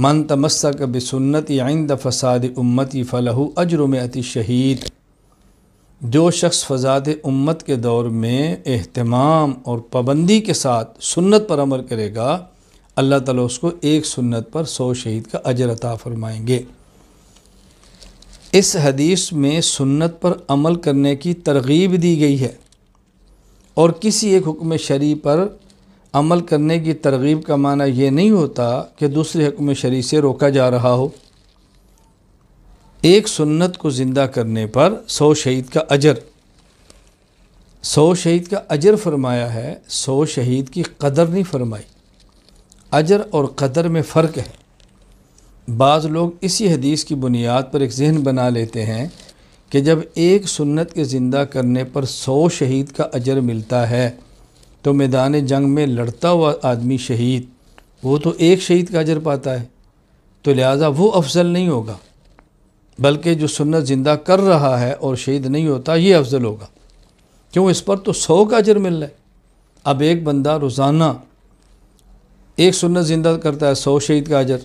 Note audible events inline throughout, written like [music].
मन तमस्क बसन्नत आइंद फ़साद उम्मती फ़लहू अति शहीद जो शख्स फसाद उम्मत के दौर में अहतमाम और पाबंदी के साथ सुन्नत पर अमल करेगा अल्लाह ताला उसको एक सुन्नत पर सौ शहीद का अजर अता फरमाएंगे इस हदीस में सुन्नत पर अमल करने की तरगीब दी गई है और किसी एक हुक्म शरी पर अमल करने की तरगीब का माना यह नहीं होता कि दूसरे हुक्म शरी से रोका जा रहा हो एक सुन्नत को ज़िंदा करने पर सौ शहीद का अजर सौ शहीद का अजर फरमाया है सौ शहीद की कदर नहीं फरमाई अजर और कदर में फ़र्क है बाज़ लोग इसी हदीस की बुनियाद पर एक जहन बना लेते हैं कि जब एक सुन्नत के ज़िंदा करने पर सौ शहीद का अजर मिलता है तो मैदान जंग में लड़ता हुआ आदमी शहीद वो तो एक शहीद का अजर पाता है तो लिहाजा वो अफजल नहीं होगा बल्कि जो सुन्नत ज़िंदा कर रहा है और शहीद नहीं होता ये अफजल होगा क्यों इस पर तो सौ का अजर मिल रहा है अब एक बंदा रोज़ाना एक सुन्नत ज़िंदा करता है सौ शहीद का अजर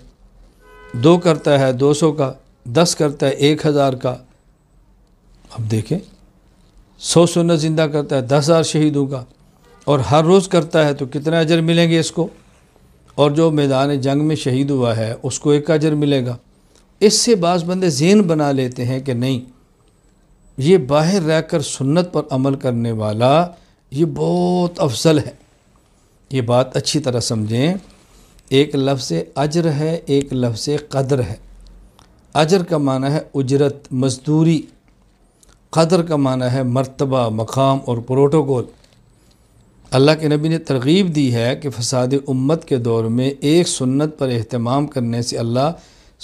दो करता है दो सौ का दस करता है एक हज़ार का अब देखें सौ सुन्नत ज़िंदा करता है दस हज़ार शहीदों का और हर रोज़ करता है तो कितना अजर मिलेंगे इसको और जो मैदान जंग में शहीद हुआ है उसको एक अजर मिलेगा इससे बाज़ बंदे जेन बना लेते हैं कि नहीं ये बाहर रह कर सुन्नत पर अमल करने वाला ये बहुत अफजल है ये बात अच्छी तरह समझें एक लफ्ज़ अजर है एक लफ्ज़ कदर है अजर का माना है उजरत मजदूरी कदर का माना है मर्तबा मकाम और प्रोटोकॉल अल्लाह के नबी ने तरगीब दी है कि फसाद उम्मत के दौर में एक सुन्नत पर अहतमाम करने से अल्लाह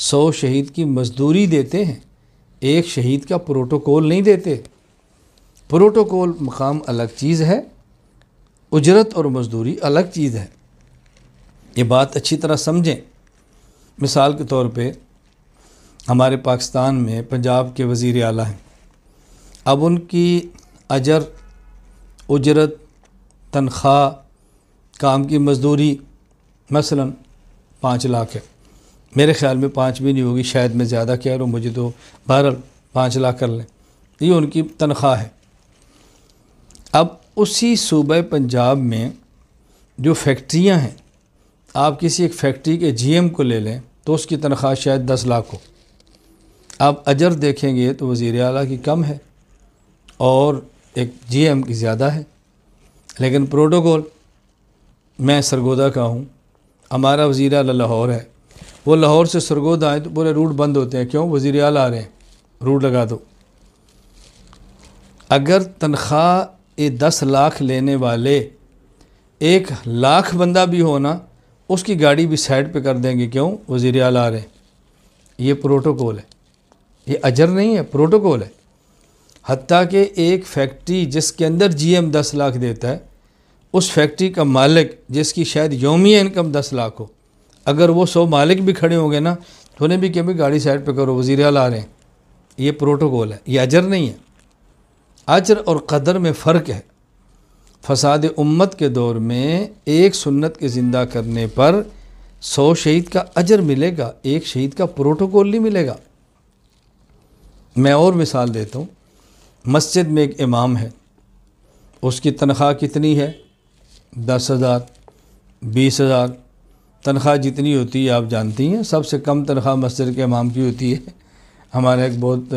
सौ शहीद की मजदूरी देते हैं एक शहीद का प्रोटोकॉल नहीं देते प्रोटोकॉल मकाम अलग चीज़ है उजरत और मजदूरी अलग चीज़ है ये बात अच्छी तरह समझें मिसाल के तौर पे हमारे पाकिस्तान में पंजाब के वज़ी अला हैं अब उनकी अजर उजरत तनख्वाह काम की मजदूरी मसला पाँच लाख है मेरे ख्याल में पाँच भी नहीं होगी शायद मैं ज़्यादा कह रहा हूँ मुझे तो बहरहाल पाँच लाख कर लें ये उनकी तनख्वाह है अब उसी सूबे पंजाब में जो फैक्ट्रियाँ हैं आप किसी एक फैक्ट्री के जीएम को ले लें तो उसकी तनख्वाह शायद दस लाख हो आप अजर देखेंगे तो वज़ी अला की कम है और एक जीएम की ज़्यादा है लेकिन प्रोटोकॉल मैं सरगोदा का हूँ हमारा वज़ी अल लाहौर है वो लाहौर से सरगोदा आए तो पूरे रूट बंद होते हैं क्यों वज़ी अल आ रहे हैं रूट लगा दो अगर तनख्वाह दस लाख लेने वाले एक लाख बंदा भी हो ना उसकी गाड़ी भी साइड पे कर देंगे क्यों वज़ी अल आ रहे हैं ये प्रोटोकॉल है ये अजर नहीं है प्रोटोकॉल है हती कि एक फैक्ट्री जिसके अंदर जीएम दस लाख देता है उस फैक्ट्री का मालिक जिसकी शायद योमी इनकम दस लाख हो अगर वो सौ मालिक भी खड़े होंगे ना तो उन्हें भी कि भी गाड़ी साइड पे करो वजीर आ रहे हैं ये प्रोटोकॉल है ये अजर नहीं है अजर और कदर में फ़र्क है फसाद उम्मत के दौर में एक सुन्नत के ज़िंदा करने पर सौ शहीद का अजर मिलेगा एक शहीद का प्रोटोकॉल नहीं मिलेगा मैं और मिसाल देता हूँ मस्जिद में एक इमाम है उसकी तनख्वाह कितनी है दस हज़ार बीस हज़ार तनख्वाह जितनी होती है आप जानती हैं सबसे कम तनख्वाह मस्जिद के इमाम की होती है हमारा एक बहुत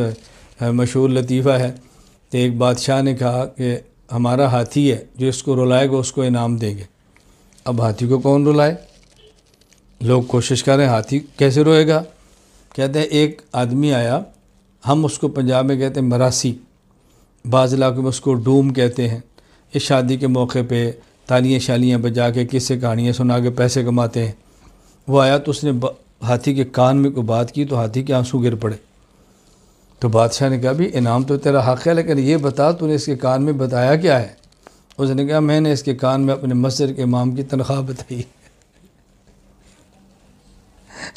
मशहूर लतीफ़ा है तो एक बादशाह ने कहा कि हमारा हाथी है जो इसको रुलाएगा उसको इनाम देंगे अब हाथी को कौन रुलाए लोग कोशिश कर रहे हैं हाथी कैसे रोएगा कहते हैं एक आदमी आया हम उसको पंजाब में कहते हैं मरासी बाज़ इलाकों में उसको डूम कहते हैं इस शादी के मौके पे तालियाँ शालियाँ बजा के किस्से कहानियाँ सुना के पैसे कमाते हैं वो आया तो उसने हाथी के कान में को बात की तो हाथी के आंसू गिर पड़े तो बादशाह ने कहा भी इनाम तो तेरा हक़ है लेकिन ये बता तूने इसके कान में बताया क्या है उसने कहा मैंने इसके कान में अपने मस्जिद के इमाम की तनख्वाह बताई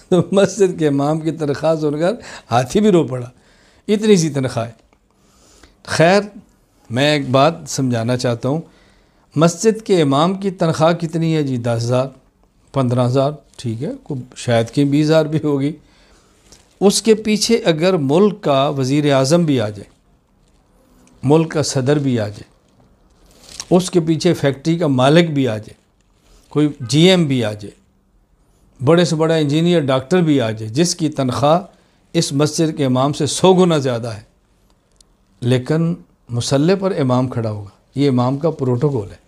[laughs] तो मस्जिद के इमाम की तनख्वाह सुनकर हाथी भी रो पड़ा इतनी सी तनख्वाह है खैर मैं एक बात समझाना चाहता हूँ मस्जिद के इमाम की तनख्वाह कितनी है जी दस हज़ार पंद्रह हज़ार ठीक है को शायद की बीस हज़ार भी होगी उसके पीछे अगर मुल्क का वज़ी अजम भी आ जाए मुल्क का सदर भी आ जाए उसके पीछे फैक्ट्री का मालिक भी आ जाए कोई जीएम भी आ जाए बड़े से बड़ा इंजीनियर डॉक्टर भी आ जाए जिसकी तनख्वाह इस मस्जिद के इमाम से सौ गुना ज़्यादा है लेकिन मसल्ले पर इमाम खड़ा होगा ये इमाम का प्रोटोकॉल है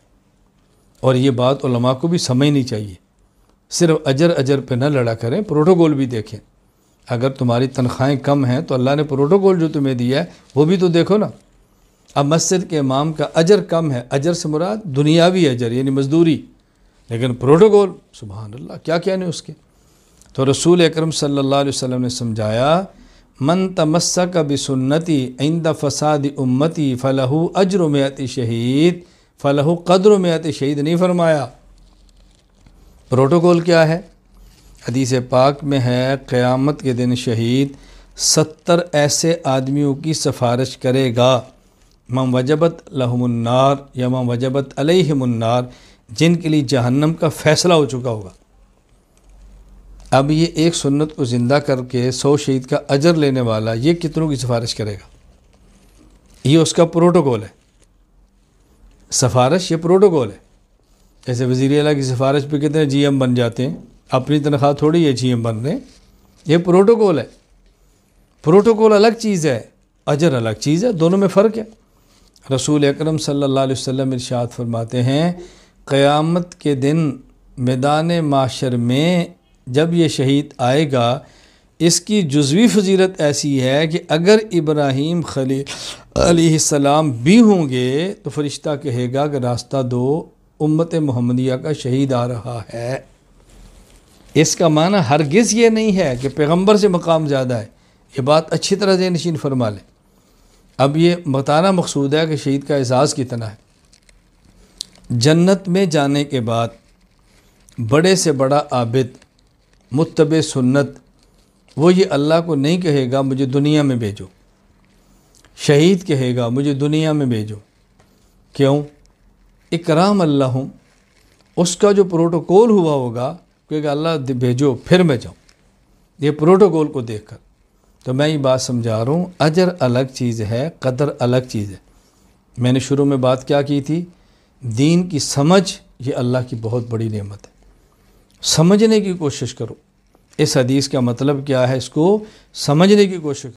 और ये बात उलमा को भी समझनी चाहिए सिर्फ अजर अजर पे ना लड़ा करें प्रोटोकॉल भी देखें अगर तुम्हारी तनख्वाहें कम हैं तो अल्लाह ने प्रोटोकॉल जो तुम्हें दिया है वो भी तो देखो ना अब मस्जिद के इमाम का अजर कम है अजर से मुराद दुनियावी अजर यानी मजदूरी लेकिन प्रोटोकॉल सुबह अल्लाह क्या कहने उसके तो रसूल अक्रम सल्ला वसम ने समझाया मन तमस्क बिसन्नति इंद फसाद उम्मति फलहु अजर में अति शहीद फलहु कदर में अति शहीद नहीं फरमाया प्रोटोकॉल क्या है हदीस पाक में है क़यामत के दिन शहीद सत्तर ऐसे आदमियों की सफारश करेगा मम वजबत लहमुन्नार या मम वजबत अलहमुन्नार जिनके लिए जहन्नम का फ़ैसला हो चुका होगा अब ये एक सुन्नत को ज़िंदा करके सौ शहीद का अजर लेने वाला ये कितनों की सिफारिश करेगा ये उसका प्रोटोकॉल है सिफारिश ये प्रोटोकॉल है जैसे वज़ी अला की सिफारिश पे कितने जी एम बन जाते हैं अपनी तनख्वाह थोड़ी है जी एम बन रहे ये प्रोटोकॉल है प्रोटोकॉल अलग चीज़ है अजर अलग चीज़ है दोनों में फ़र्क है रसूल अक्रम सल्लल्लाहु अलैहि वसल्लम फरमाते हैं क़यामत के दिन मैदान माशर में जब ये शहीद आएगा इसकी जजवी फजीरत ऐसी है कि अगर इब्राहीम खली भी होंगे तो फरिश्ता कहेगा कि रास्ता दो उम्मत महमदिया का शहीद आ रहा है इसका माना हरगिज़ ये नहीं है कि पैगम्बर से मकाम ज़्यादा है ये बात अच्छी तरह से नशीन फरमा लें अब ये बताना मकसूद है कि शहीद का एजाज़ कितना है जन्नत में जाने के बाद बड़े से बड़ा आबिद मुतब सुन्नत वो ये अल्लाह को नहीं कहेगा मुझे दुनिया में भेजो शहीद कहेगा मुझे दुनिया में भेजो क्यों इकराम अल्लाह उसका जो प्रोटोकॉल हुआ होगा कहेगा अल्लाह भेजो फिर मैं जाऊँ ये प्रोटोकॉल को देख कर तो मैं ये बात समझा रहा हूँ अजर अलग चीज़ है कदर अलग चीज़ है मैंने शुरू में बात क्या की थी दीन की समझ ये अल्लाह की बहुत बड़ी नेमत है समझने की कोशिश करो इस हदीस का मतलब क्या है इसको समझने की कोशिश